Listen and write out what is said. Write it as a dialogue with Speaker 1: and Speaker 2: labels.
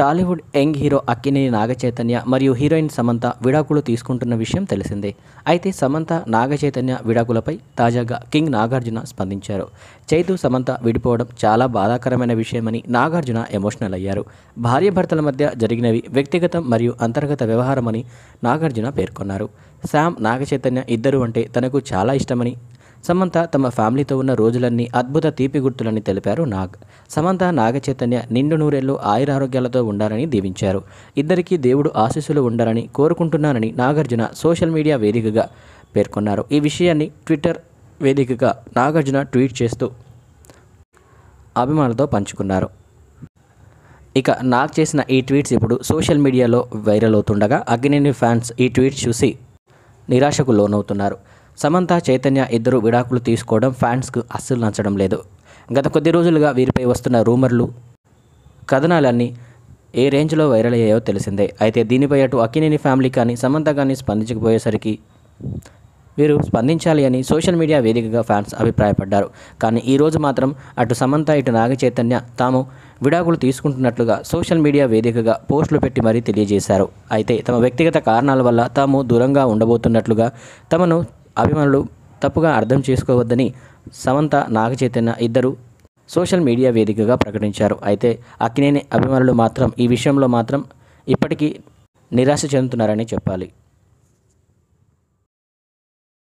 Speaker 1: Tollywood young hero Akkineni Naga Chaitanya మరియు heroine Samantha విడాకులు తీసుకుంటున్న విషయం తెలిసిందే అయితే సమంత నాగచైతన్య విడాకులపై తాజాగా కింగ్ నాగార్జున స్పందించారు చైతు సమంత విడిపోవడం చాలా బాధాకరమైన విషయమని నాగార్జున ఎమోషనల్ అయ్యారు భార్యభర్తల మధ్య జరిగినవి వ్యక్తిగతం మరియు అంతర్గత వ్యవహారమని నాగార్జున పేర్కొన్నారు శామ్ నాగచైతన్య ఇద్దరు అంటే తనకు చాలా ఇష్టమని సమంత తమ ఫ్యామిలీతో ఉన్న రోజులన్నీ అద్భుత తీపి గుర్తులని తెలిపారు నాగ్ సమంత నాగ చైతన్య నిండు నూరేళ్లు ఆయురారోగ్యాలతో ఉండాలని దీవించారు ఇద్దరికీ దేవుడు ఆశీస్సులు ఉండాలని కోరుకుంటున్నానని నాగార్జున సోషల్ మీడియా వేదికగా పేర్కొన్నారు ఈ విషయాన్ని ట్విట్టర్ వేదికగా నాగార్జున ట్వీట్ చేస్తూ అభిమానులతో పంచుకున్నారు ఇక నాగ్ చేసిన ఈ ట్వీట్స్ ఇప్పుడు సోషల్ మీడియాలో వైరల్ అవుతుండగా అగ్నిని ఫ్యాన్స్ ఈ ట్వీట్స్ చూసి నిరాశకు లోనవుతున్నారు సమంత చైతన్య ఇద్దరు విడాకులు తీసుకోవడం ఫ్యాన్స్కు అస్సలు నచ్చడం లేదు గత కొద్ది రోజులుగా వీరిపై వస్తున్న రూమర్లు కథనాలన్నీ ఏ రేంజ్లో వైరల్ అయ్యాయో తెలిసిందే అయితే దీనిపై అటు అక్కినేని ఫ్యామిలీ కానీ సమంత కానీ స్పందించకపోయేసరికి వీరు స్పందించాలి అని సోషల్ మీడియా వేదికగా ఫ్యాన్స్ అభిప్రాయపడ్డారు కానీ ఈరోజు మాత్రం అటు సమంత ఇటు నాగ చైతన్య తాము విడాకులు తీసుకుంటున్నట్లుగా సోషల్ మీడియా వేదికగా పోస్టులు పెట్టి మరీ తెలియజేశారు అయితే తమ వ్యక్తిగత కారణాల వల్ల తాము దూరంగా ఉండబోతున్నట్లుగా తమను అభిమానులు తప్పుగా అర్థం చేసుకోవద్దని సమంత నాగచైతన్య ఇద్దరు సోషల్ మీడియా వేదికగా ప్రకటించారు అయితే అక్కినేని అభిమానులు మాత్రం ఈ విషయంలో మాత్రం ఇప్పటికీ నిరాశ చెందుతున్నారని చెప్పాలి